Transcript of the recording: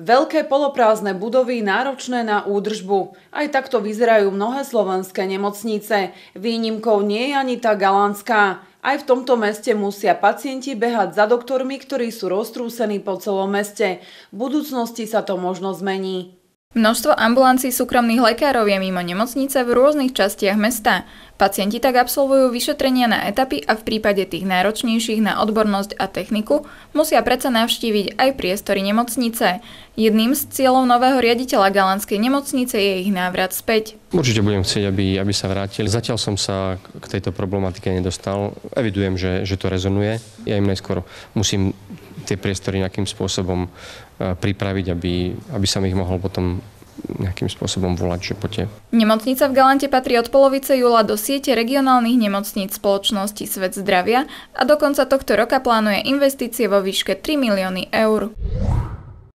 Veľké poloprázdne budovy náročné na údržbu. Aj takto vyzerajú mnohé slovenské nemocnice. Výnimkou nie je ani tá galandská. Aj v tomto meste musia pacienti behať za doktormi, ktorí sú roztrúsení po celom meste. V budúcnosti sa to možno zmení. Množstvo ambulancií súkromných lekárov je mimo nemocnice v rôznych častiach mesta. Pacienti tak absolvujú vyšetrenia na etapy a v prípade tých náročnejších na odbornosť a techniku musia predsa navštíviť aj priestory nemocnice. Jedným z cieľov nového riaditeľa Galanskej nemocnice je ich návrat späť. Určite budem chcieť, aby, aby sa vrátili. Zatiaľ som sa k tejto problematike nedostal. Evidujem, že, že to rezonuje. Ja im najskôr musím tie priestory nejakým spôsobom e, pripraviť, aby, aby som ich mohol potom nejakým spôsobom volať, že poďte. Nemocnica v Galante patrí od polovice júla do siete regionálnych nemocníc spoločnosti Svet zdravia a do konca tohto roka plánuje investície vo výške 3 milióny eur.